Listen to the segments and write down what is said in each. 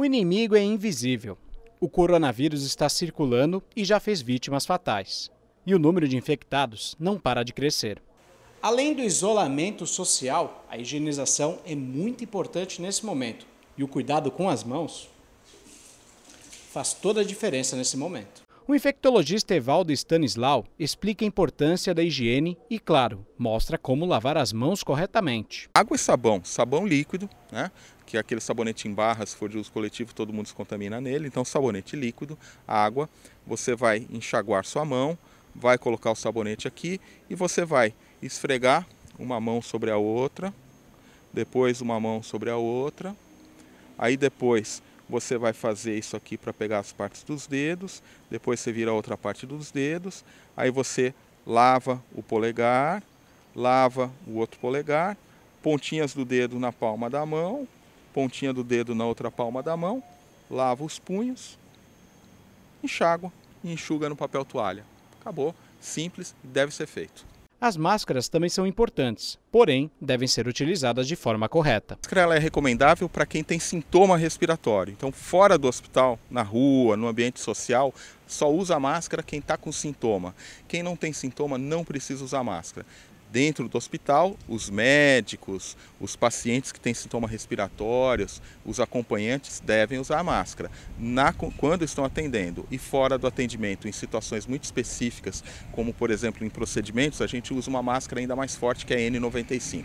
O inimigo é invisível. O coronavírus está circulando e já fez vítimas fatais. E o número de infectados não para de crescer. Além do isolamento social, a higienização é muito importante nesse momento. E o cuidado com as mãos faz toda a diferença nesse momento. O infectologista Evaldo Stanislau explica a importância da higiene e, claro, mostra como lavar as mãos corretamente. Água e sabão, sabão líquido, né? que é aquele sabonete em barra, se for de uso coletivo, todo mundo se contamina nele. Então, sabonete líquido, água, você vai enxaguar sua mão, vai colocar o sabonete aqui e você vai esfregar uma mão sobre a outra, depois uma mão sobre a outra, aí depois você vai fazer isso aqui para pegar as partes dos dedos, depois você vira a outra parte dos dedos, aí você lava o polegar, lava o outro polegar, pontinhas do dedo na palma da mão, pontinha do dedo na outra palma da mão, lava os punhos, enxágua e enxuga no papel toalha. Acabou, simples deve ser feito. As máscaras também são importantes, porém devem ser utilizadas de forma correta. A máscara é recomendável para quem tem sintoma respiratório. Então, fora do hospital, na rua, no ambiente social, só usa máscara quem está com sintoma. Quem não tem sintoma não precisa usar máscara dentro do hospital, os médicos, os pacientes que têm sintomas respiratórios, os acompanhantes devem usar máscara na, quando estão atendendo e fora do atendimento, em situações muito específicas, como por exemplo em procedimentos, a gente usa uma máscara ainda mais forte que é a N95.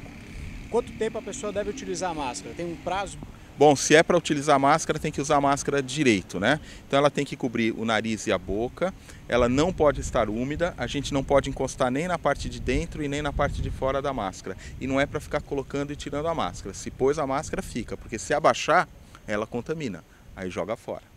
Quanto tempo a pessoa deve utilizar a máscara? Tem um prazo Bom, se é para utilizar máscara, tem que usar máscara direito, né? Então ela tem que cobrir o nariz e a boca, ela não pode estar úmida, a gente não pode encostar nem na parte de dentro e nem na parte de fora da máscara. E não é para ficar colocando e tirando a máscara. Se pôs a máscara, fica, porque se abaixar, ela contamina, aí joga fora.